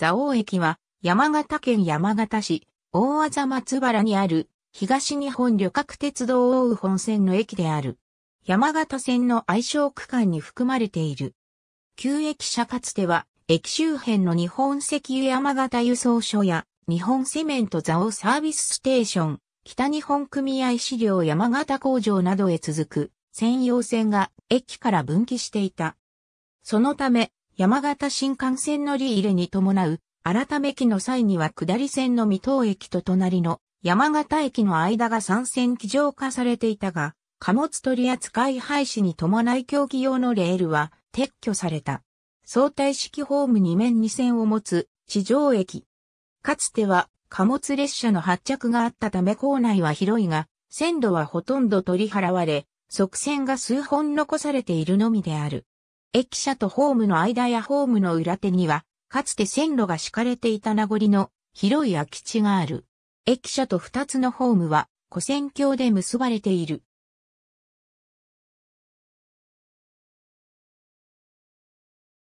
蔵王駅は山形県山形市大和松原にある東日本旅客鉄道大宇本線の駅である。山形線の愛称区間に含まれている。旧駅舎かつては駅周辺の日本石油山形輸送所や日本セメント蔵王サービスステーション、北日本組合資料山形工場などへ続く専用線が駅から分岐していた。そのため、山形新幹線乗り入れに伴う、改め機の際には下り線の水戸駅と隣の山形駅の間が3線機上化されていたが、貨物取扱い廃止に伴い競技用のレールは撤去された。相対式ホーム2面2線を持つ地上駅。かつては貨物列車の発着があったため構内は広いが、線路はほとんど取り払われ、側線が数本残されているのみである。駅舎とホームの間やホームの裏手には、かつて線路が敷かれていた名残の広い空き地がある。駅舎と二つのホームは、古線橋で結ばれている。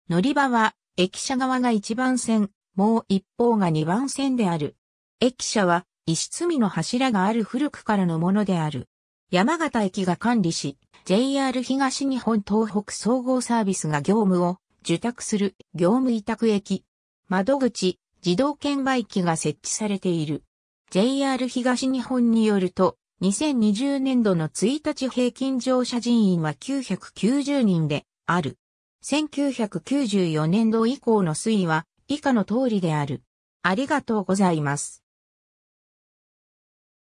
乗り場は、駅舎側が一番線、もう一方が二番線である。駅舎は、石積みの柱がある古くからのものである。山形駅が管理し、JR 東日本東北総合サービスが業務を受託する業務委託駅。窓口、自動券売機が設置されている。JR 東日本によると、2020年度の1日平均乗車人員は990人である。1994年度以降の推移は以下の通りである。ありがとうございます。